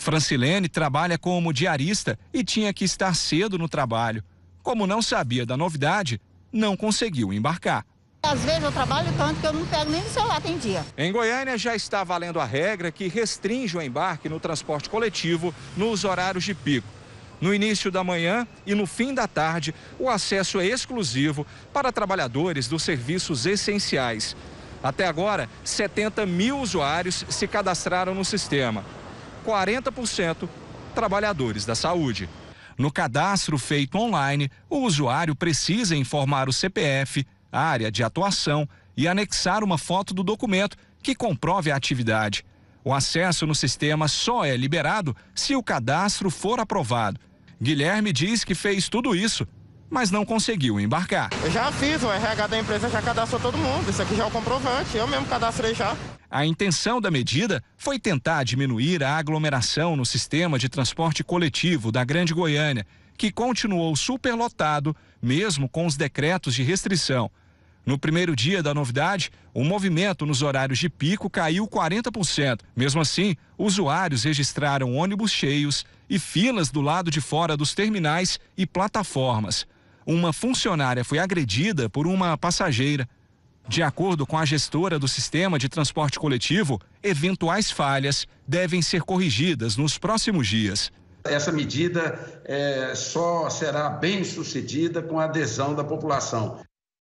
Francilene trabalha como diarista e tinha que estar cedo no trabalho. Como não sabia da novidade, não conseguiu embarcar. Às vezes eu trabalho tanto que eu não pego nem no celular, tem dia. Em Goiânia já está valendo a regra que restringe o embarque no transporte coletivo nos horários de pico. No início da manhã e no fim da tarde, o acesso é exclusivo para trabalhadores dos serviços essenciais. Até agora, 70 mil usuários se cadastraram no sistema. 40% trabalhadores da saúde. No cadastro feito online, o usuário precisa informar o CPF, a área de atuação e anexar uma foto do documento que comprove a atividade. O acesso no sistema só é liberado se o cadastro for aprovado. Guilherme diz que fez tudo isso mas não conseguiu embarcar. Eu já fiz, o RH da empresa já cadastrou todo mundo, isso aqui já é o comprovante, eu mesmo cadastrei já. A intenção da medida foi tentar diminuir a aglomeração no sistema de transporte coletivo da Grande Goiânia, que continuou superlotado mesmo com os decretos de restrição. No primeiro dia da novidade, o movimento nos horários de pico caiu 40%. Mesmo assim, usuários registraram ônibus cheios e filas do lado de fora dos terminais e plataformas uma funcionária foi agredida por uma passageira. De acordo com a gestora do sistema de transporte coletivo, eventuais falhas devem ser corrigidas nos próximos dias. Essa medida é, só será bem sucedida com a adesão da população.